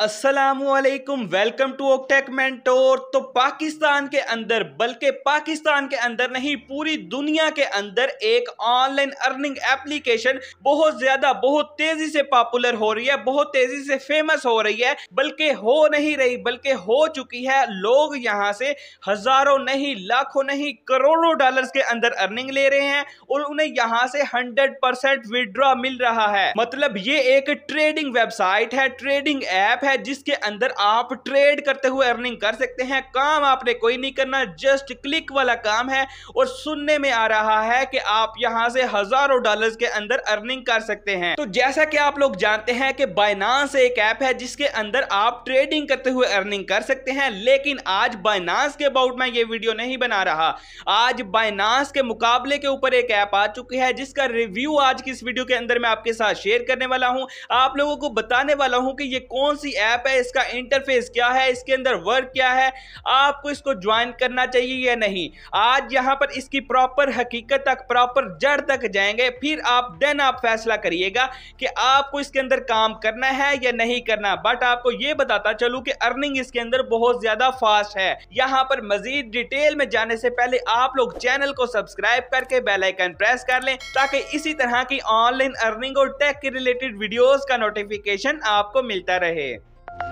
असलकम welcome to ओकटेक mentor तो पाकिस्तान के अंदर बल्कि पाकिस्तान के अंदर नहीं पूरी दुनिया के अंदर एक ऑनलाइन अर्निंग एप्लीकेशन बहुत ज़्यादा बहुत तेज़ी से पॉपुलर हो रही है बहुत तेज़ी से फेमस हो रही है बल्कि हो नहीं रही बल्कि हो चुकी है लोग यहाँ से हज़ारों नहीं लाखों नहीं करोड़ों डॉलर के अंदर अर्निंग ले रहे हैं और उन्हें यहाँ से हंड्रेड परसेंट विड्रॉ मिल रहा है मतलब ये एक ट्रेडिंग वेबसाइट है ट्रेडिंग ऐप है है जिसके अंदर आप ट्रेड करते हुए अर्निंग कर सकते हैं काम आपने कोई नहीं करना जस्ट क्लिक वाला काम है और सुनने में आ रहा है कि आप यहां से हजारों डॉलर्स के अंदर अर्निंग कर सकते हैं तो जैसा कि आप लोग जानते हैं कि बाइनांस एक ऐप है जिसके अंदर आप ट्रेडिंग करते हुए अर्निंग कर सकते हैं लेकिन आज बाइनांस के अबाउट में ये वीडियो नहीं बना रहा आज बाइनांस के मुकाबले के ऊपर एक ऐप आ चुकी है जिसका रिव्यू आज की इस वीडियो के अंदर मैं आपके साथ शेयर करने वाला हूं आप लोगों को बताने वाला हूं कि ये कौन सी ऐप है इसका इंटरफेस क्या है इसके अंदर वर्क क्या है आपको इसको ज्वाइन करना चाहिए या नहीं आज यहाँ पर इसकी प्रॉपर हकीकत तक प्रॉपर जड़ तक जाएंगे फिर आप देन आप फैसला करिएगा कि आपको इसके अंदर काम करना है या नहीं करना बट आपको ये बताता चलूँ कि अर्निंग इसके अंदर बहुत ज़्यादा फास्ट है यहाँ पर मजीद डिटेल में जाने से पहले आप लोग चैनल को सब्सक्राइब करके बेलाइकन प्रेस कर लें ताकि इसी तरह की ऑनलाइन अर्निंग और टेक के रिलेटेड वीडियोस का नोटिफिकेशन आपको मिलता रहे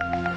Thank you.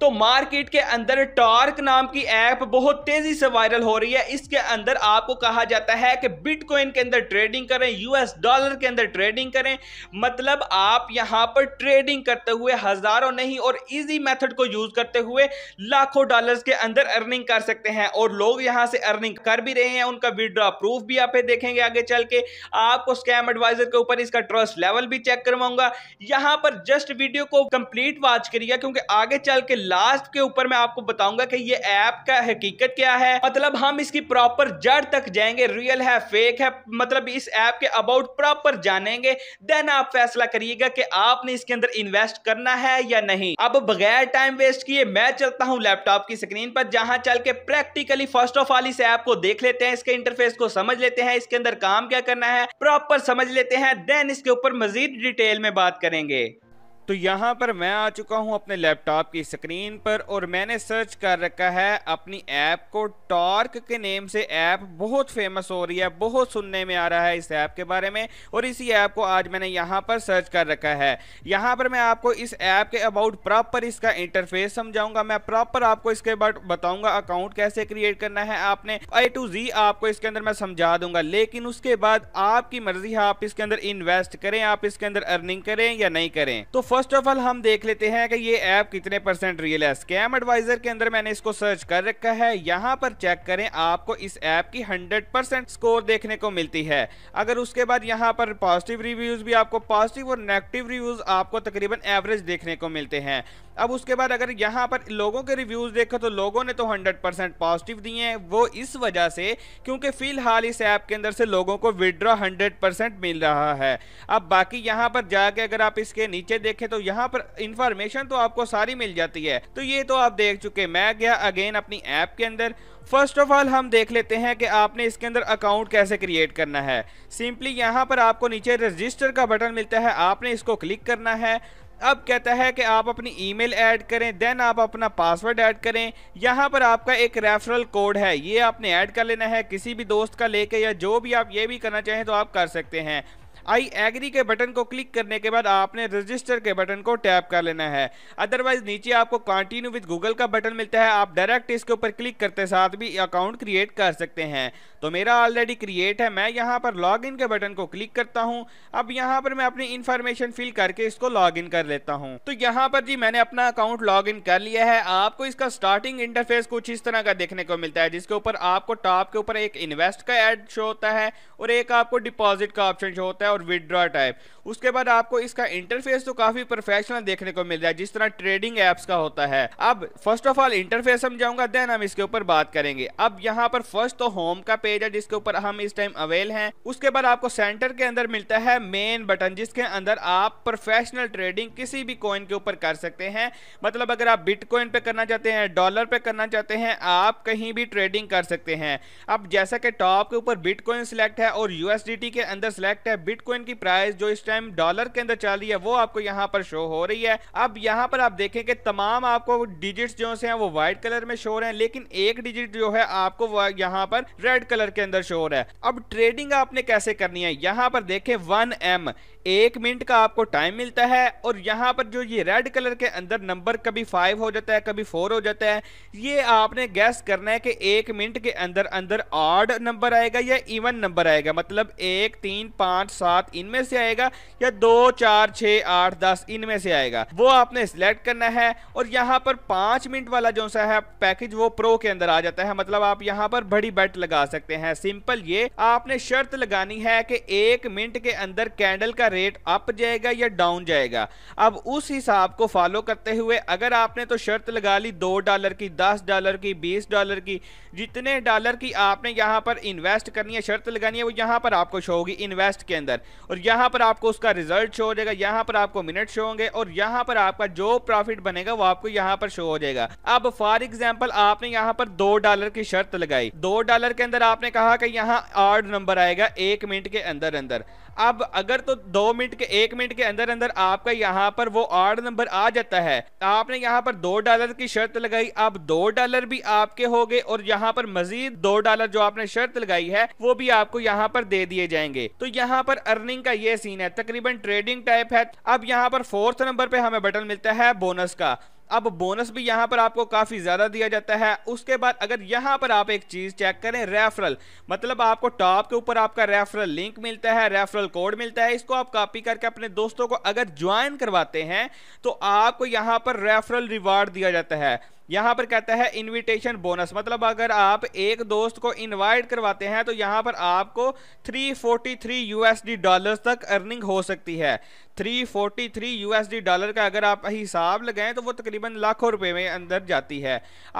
तो मार्केट के अंदर टॉर्क नाम की ऐप बहुत तेजी से वायरल हो रही है इसके अंदर आपको कहा जाता है कि बिटकॉइन के अंदर ट्रेडिंग करें यूएस डॉलर के अंदर ट्रेडिंग करें मतलब आप यहां पर ट्रेडिंग करते हुए हजारों नहीं और इजी मेथड को यूज करते हुए लाखों डॉलर्स के अंदर अर्निंग कर सकते हैं और लोग यहां से अर्निंग कर भी रहे हैं उनका विदड्रॉ प्रूफ भी आप देखेंगे आगे चल के आपको स्कैम एडवाइजर के ऊपर इसका ट्रस्ट लेवल भी चेक करवाऊंगा यहां पर जस्ट वीडियो को कंप्लीट वॉच करिएगा क्योंकि आगे चल के लास्ट के ऊपर मैं आपको बताऊंगा कि ये ऐप का हकीकत क्या है मतलब हम इसकी प्रॉपर जड़ तक जाएंगे रियल है फेक है मतलब इस ऐप के अबाउट प्रॉपर जानेंगे देन आप फैसला करिएगा कि आपने इसके अंदर इन्वेस्ट करना है या नहीं अब बगैर टाइम वेस्ट किए मैं चलता हूँ लैपटॉप की स्क्रीन पर जहां चल के प्रैक्टिकली फर्स्ट ऑफ ऑल इस ऐप को देख लेते हैं इसके इंटरफेस को समझ लेते हैं इसके अंदर काम क्या करना है प्रॉपर समझ लेते हैं देन इसके ऊपर मजीद डिटेल में बात करेंगे तो यहाँ पर मैं आ चुका हूँ अपने लैपटॉप की स्क्रीन पर और मैंने सर्च कर रखा है अपनी ऐप को टॉर्क के नेम से ऐप बहुत फेमस हो रही है बहुत सुनने में आ रहा है इस ऐप के बारे में और इसी ऐप को आज मैंने यहाँ पर सर्च कर रखा है यहाँ पर मैं आपको इस ऐप के अबाउट प्रॉपर इसका इंटरफेस समझाऊंगा मैं प्रॉपर आपको इसके बताऊंगा अकाउंट कैसे क्रिएट करना है आपने ए टू जी आपको इसके अंदर मैं समझा दूंगा लेकिन उसके बाद आपकी मर्जी है आप इसके अंदर इन्वेस्ट करें आप इसके अंदर अर्निंग करें या नहीं करें तो फर्स्ट ऑफ ऑल हम देख लेते हैं कि ये ऐप कितने परसेंट रियल है स्कैम एडवाइजर के अंदर मैंने इसको सर्च कर रखा है यहाँ पर चेक करें आपको इस ऐप की 100 परसेंट स्कोर देखने को मिलती है अगर उसके बाद यहाँ पर पॉजिटिव रिव्यूज भी आपको पॉजिटिव और नेगेटिव रिव्यूज आपको तकरीबन एवरेज देखने को मिलते हैं अब उसके बाद अगर यहाँ पर लोगों के रिव्यूज़ देखो तो लोगों ने तो हंड्रेड परसेंट पॉजिटिव दिए हैं वो इस वजह से क्योंकि फ़िलहाल इस ऐप के अंदर से लोगों को विड्रॉ हंड्रेड परसेंट मिल रहा है अब बाकी यहाँ पर जाके अगर आप इसके नीचे देखें देखें तो यहाँ पर इंफॉर्मेशन तो आपको सारी मिल जाती है तो ये तो आप देख चुके मैं गया अगेन अपनी ऐप के अंदर फर्स्ट ऑफ ऑल हम देख लेते हैं कि आपने इसके अंदर अकाउंट कैसे क्रिएट करना है सिंपली यहाँ पर आपको नीचे रजिस्टर का बटन मिलता है आपने इसको क्लिक करना है अब कहता है कि आप अपनी ईमेल ऐड करें देन आप अपना पासवर्ड ऐड करें यहाँ पर आपका एक रेफरल कोड है ये आपने ऐड कर लेना है किसी भी दोस्त का लेके या जो भी आप ये भी करना चाहें तो आप कर सकते हैं आई एग्री के बटन को क्लिक करने के बाद आपने रजिस्टर के बटन को टैप कर लेना है अदरवाइज नीचे आपको कंटिन्यू विद गूगल का बटन मिलता है आप डायरेक्ट इसके ऊपर क्लिक करते साथ भी अकाउंट क्रिएट कर सकते हैं तो मेरा ऑलरेडी क्रिएट है मैं यहाँ पर लॉग के बटन को क्लिक करता हूँ अब यहाँ पर मैं अपनी इन्फॉर्मेशन फिल करके इसको लॉग कर लेता हूँ तो यहाँ पर जी मैंने अपना अकाउंट लॉग कर लिया है आपको इसका स्टार्टिंग इंटरफेस कुछ इस तरह का देखने को मिलता है जिसके ऊपर आपको टॉप के ऊपर एक इन्वेस्ट का एड शो होता है और एक आपको डिपॉजिट का ऑप्शन शो होता है और विदड्रॉ टाइप उसके बाद आपको इसका इंटरफेस तो काफी प्रोफेशनल देखने को मिल रहा है जिस तरह ट्रेडिंग एप्स का होता है अब फर्स्ट ऑफ ऑल इंटरफेस समझाऊंगा देन हम इसके ऊपर बात करेंगे अब यहाँ पर फर्स्ट तो होम का पेज है जिसके ऊपर हम इस टाइम अवेल हैं उसके बाद आपको सेंटर के अंदर मिलता है मेन बटन जिसके अंदर आप प्रोफेशनल ट्रेडिंग किसी भी कॉइन के ऊपर कर सकते हैं मतलब अगर आप बिटकॉइन पे करना चाहते हैं डॉलर पे करना चाहते हैं आप कहीं भी ट्रेडिंग कर सकते हैं अब जैसा कि टॉप के ऊपर बिटकॉइन सिलेक्ट है और यूएसडीटी के अंदर सिलेक्ट है बिटकॉइन बिटकॉइन की प्राइस जो इस टाइम डॉलर के अंदर चल रही है वो आपको यहाँ पर शो हो रही है अब यहाँ पर आप देखें कि तमाम आपको डिजिट्स जो से हैं वो व्हाइट कलर में शो रहे हैं लेकिन एक डिजिट जो है आपको यहाँ पर रेड कलर के अंदर शो रहा है अब ट्रेडिंग आपने कैसे करनी है यहाँ पर देखें वन एम एक मिनट का आपको टाइम मिलता है और यहाँ पर जो ये रेड कलर के अंदर नंबर कभी फाइव हो जाता है कभी फोर हो जाता है ये आपने गैस करना है कि एक मिनट के अंदर अंदर ऑड नंबर आएगा या इवन नंबर आएगा मतलब एक तीन पाँच सात सात इनमें से आएगा या दो चार छ आठ दस इनमें से आएगा वो आपने सिलेक्ट करना है और यहाँ पर पांच मिनट वाला जो सा है पैकेज वो प्रो के अंदर आ जाता है मतलब आप यहाँ पर बड़ी बैट लगा सकते हैं सिंपल ये आपने शर्त लगानी है कि एक मिनट के अंदर कैंडल का रेट अप जाएगा या डाउन जाएगा अब उस हिसाब को फॉलो करते हुए अगर आपने तो शर्त लगा ली दो डॉलर की दस डॉलर की बीस डॉलर की जितने डॉलर की आपने यहाँ पर इन्वेस्ट करनी है शर्त लगानी है वो यहाँ पर आपको शो होगी इन्वेस्ट के अंदर अंदर और यहाँ पर आपको उसका रिजल्ट शो हो जाएगा यहाँ पर आपको मिनट शो होंगे और यहाँ पर आपका जो प्रॉफिट बनेगा वो आपको यहाँ पर शो हो जाएगा अब फॉर एग्जाम्पल आपने यहाँ पर दो डॉलर की शर्त लगाई दो डॉलर के अंदर आपने कहा कि यहाँ आठ नंबर आएगा एक मिनट के अंदर अंदर अब अगर तो दो मिनट के एक मिनट के अंदर अंदर आपका यहाँ पर वो आठ नंबर आ जाता है तो आपने यहाँ पर दो डॉलर की शर्त लगाई अब दो डॉलर भी आपके हो गए और यहाँ पर मजीद दो डॉलर जो आपने शर्त लगाई है वो भी आपको यहाँ पर दे दिए जाएंगे तो यहाँ पर अर्निंग का ये सीन है तकरीबन ट्रेडिंग टाइप है अब यहाँ पर फोर्थ नंबर पे हमें बटन मिलता है बोनस का अब बोनस भी यहाँ पर आपको काफ़ी ज़्यादा दिया जाता है उसके बाद अगर यहाँ पर आप एक चीज़ चेक करें रेफरल मतलब आपको टॉप के ऊपर आपका रेफरल लिंक मिलता है रेफरल कोड मिलता है इसको आप कॉपी करके अपने दोस्तों को अगर ज्वाइन करवाते हैं तो आपको यहाँ पर रेफरल रिवार्ड दिया जाता है यहाँ पर कहता है इनविटेशन बोनस मतलब अगर आप एक दोस्त को इनवाइट करवाते हैं तो यहाँ पर आपको 343 यूएसडी डॉलर्स तक अर्निंग हो सकती है 343 यूएसडी डॉलर का अगर आप हिसाब लगाएं तो वो तकरीबन लाखों रुपए में अंदर जाती है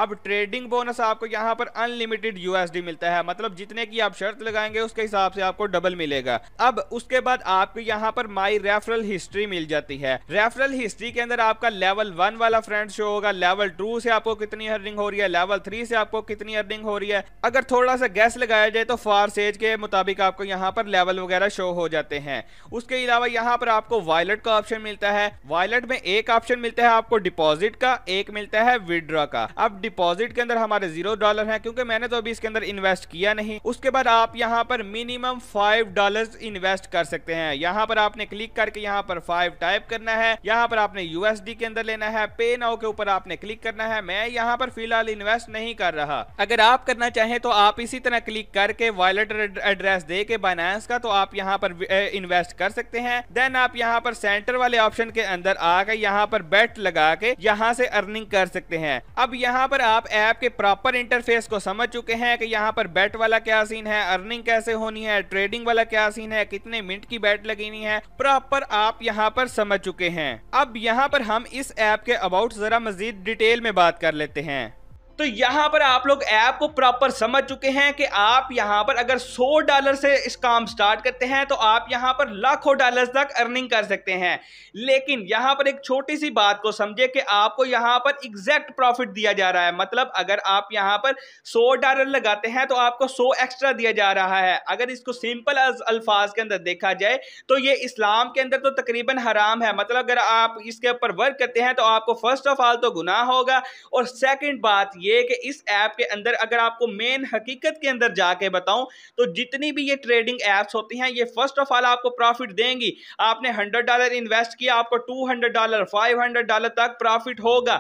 अब ट्रेडिंग बोनस आपको यहाँ पर अनलिमिटेड यूएसडी मिलता है मतलब जितने की आप शर्त लगाएंगे उसके हिसाब से आपको डबल मिलेगा अब उसके बाद आपको यहाँ पर माई रेफरल हिस्ट्री मिल जाती है रेफरल हिस्ट्री के अंदर आपका लेवल वन वाला फ्रेंड शो होगा लेवल टू से आपको कितनी अर्निंग हो रही है लेवल थ्री से आपको कितनी अर्निंग हो रही है अगर थोड़ा सा गैस लगाया जाए तो फार सेज के मुताबिक आपको यहाँ पर लेवल वगैरह शो हो जाते हैं उसके अलावा यहाँ पर आपको वायलट का ऑप्शन मिलता है वायलट में एक ऑप्शन मिलता है आपको डिपॉजिट का एक मिलता है विदड्रॉ का अब डिपॉजिट के अंदर हमारे जीरो डॉलर है क्योंकि मैंने तो अभी इसके अंदर इन्वेस्ट किया नहीं उसके बाद आप यहाँ पर मिनिमम फाइव डॉलर इन्वेस्ट कर सकते हैं यहाँ पर आपने क्लिक करके यहाँ पर फाइव टाइप करना है यहाँ पर आपने यूएसडी के अंदर लेना है पे नाउ के ऊपर आपने क्लिक करना है मैं यहाँ पर फिलहाल इन्वेस्ट नहीं कर रहा अगर आप करना चाहें तो आप इसी तरह क्लिक करके वॉलेट एड्रेस दे के बाइनेंस का तो आप यहाँ पर इन्वेस्ट कर सकते हैं देन आप यहाँ यहाँ पर सेंटर वाले ऑप्शन के अंदर आकर यहाँ पर बेट लगा के यहाँ से अर्निंग कर सकते हैं अब यहाँ पर आप ऐप के प्रॉपर इंटरफेस को समझ चुके हैं कि यहाँ पर बेट वाला क्या सीन है अर्निंग कैसे होनी है ट्रेडिंग वाला क्या सीन है कितने मिनट की बेट लगनी है प्रॉपर आप यहाँ पर समझ चुके हैं अब यहाँ पर हम इस ऐप के अबाउट जरा मजीद डिटेल में बात कर लेते हैं तो यहां पर आप लोग ऐप को प्रॉपर समझ चुके हैं कि आप यहां पर अगर 100 डॉलर से इस काम स्टार्ट करते हैं तो आप यहां पर लाखों डॉलर तक अर्निंग कर सकते हैं लेकिन यहां पर एक छोटी सी बात को समझे कि आपको यहां पर एग्जैक्ट प्रॉफिट दिया जा रहा है मतलब अगर आप यहां पर 100 डॉलर लगाते हैं तो आपको 100 एक्स्ट्रा दिया जा रहा है अगर इसको सिंपल अल्फाज के अंदर देखा जाए तो ये इस्लाम के अंदर तो तकरीबन हराम है मतलब अगर आप इसके ऊपर वर्क करते हैं तो आपको फर्स्ट ऑफ ऑल तो गुनाह होगा और सेकेंड बात ये ये कि इस ऐप के अंदर अगर आपको मेन हकीकत के अंदर जाके बताऊं तो जितनी भी ये ट्रेडिंग ऐप्स होती हैं ये फर्स्ट ऑफ ऑल आपको प्रॉफिट देंगी आपने हंड्रेड डॉलर इन्वेस्ट किया आपको two hundred dollar five hundred dollar तक प्रॉफिट होगा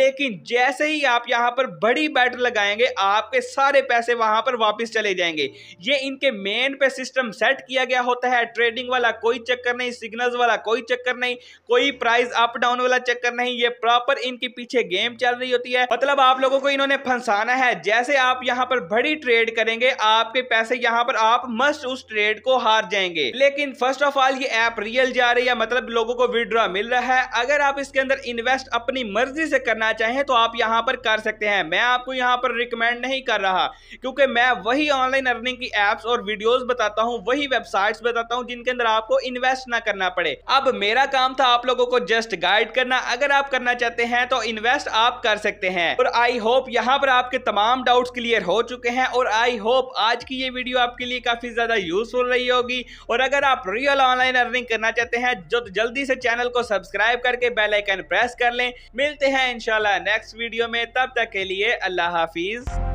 लेकिन जैसे ही आप यहाँ पर बड़ी बैटर लगाएंगे आपके सारे पैसे वहाँ पर वापस चले जाएंगे ये इनके मेन पे सिस्टम सेट किया गया होता है ट्रेडिंग वाला कोई चक्कर नहीं सिग्नल्स वाला कोई चक्कर नहीं कोई प्राइस अप डाउन वाला चक्कर नहीं ये प्रॉपर इनके पीछे गेम चल रही होती है मतलब आप लोगों को इन्होंने फंसाना है जैसे आप यहाँ पर बड़ी ट्रेड करेंगे आपके पैसे यहाँ पर आप मस्ट उस ट्रेड को हार जाएंगे लेकिन फर्स्ट ऑफ ऑल ये ऐप रियल जा रही है मतलब लोगों को विड्रॉ मिल रहा है अगर आप इसके अंदर इन्वेस्ट अपनी मर्जी से करना चाहें तो आप यहाँ पर कर सकते हैं मैं आपको यहाँ पर रिकमेंड नहीं कर रहा क्योंकि मैं वही ऑनलाइन अर्निंग की एप्स और वीडियोस बताता हूँ वही वेबसाइट्स बताता हूँ जिनके अंदर आपको इन्वेस्ट ना करना पड़े अब मेरा काम था आप लोगों को जस्ट गाइड करना अगर आप करना चाहते हैं तो इन्वेस्ट आप कर सकते हैं और आई होप होप यहाँ पर आपके तमाम डाउट्स क्लियर हो चुके हैं और आई होप आज की ये वीडियो आपके लिए काफ़ी ज़्यादा यूज़फुल रही होगी और अगर आप रियल ऑनलाइन अर्निंग करना चाहते हैं जो तो जल्दी से चैनल को सब्सक्राइब करके बेल आइकन प्रेस कर लें मिलते हैं इंशाल्लाह नेक्स्ट वीडियो में तब तक के लिए अल्लाह हाफिज़